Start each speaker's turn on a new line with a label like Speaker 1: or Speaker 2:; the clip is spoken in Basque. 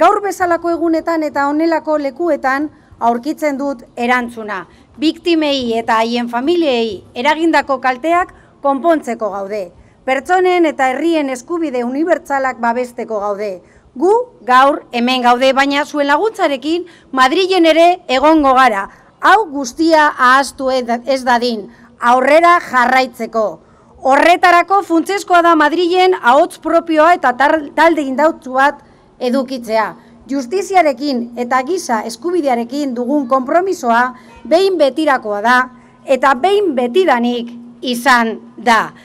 Speaker 1: gaur bezalako egunetan eta honelako lekuetan aurkitzen dut erantzuna. Biktimei eta haien familiei eragindako kalteak konpontzeko gaude. Pertsonen eta herrien eskubide unibertsalak babesteko gaude. Gu gaur hemen gaude, baina zuen laguntzarekin Madrilen ere egongo gara. Hau guztia ahaztu ez dadin, aurrera jarraitzeko. Horretarako funtzeskoa da Madrilen ahots propioa eta talde indautzu bat Edukitzea, justiziarekin eta giza eskubidearekin dugun konpromisoa behin betirakoa da eta behin betidanik izan da.